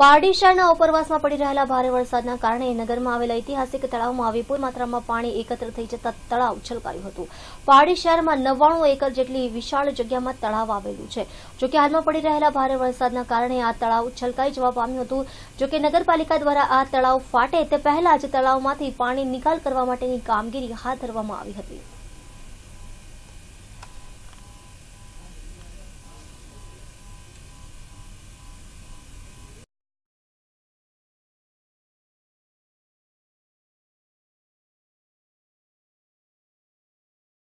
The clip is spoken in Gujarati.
પારડી શહેરના ઉપરવાસમાં પડી રહેલા ભારે વરસાદના કારણે નગરમાં આવેલા ઐતિહાસિક તળાવમાં વિપુલ માત્રામાં પાણી એકત્ર થઈ જતા તળાવ છલકાયું હતું પારડી શહેરમાં નવ્વાણું એકર જેટલી વિશાળ જગ્યામાં તળાવ આવેલું છે જોકે હાલમાં પડી રહેલા ભારે વરસાદના કારણે આ તળાવ છલકાઈ જવા પામ્યું હતું જોકે નગરપાલિકા દ્વારા આ તળાવ ફાટે તે પહેલા જ તળાવમાંથી પાણી નિકાલ કરવા માટેની કામગીરી હાથ ધરવામાં આવી હતી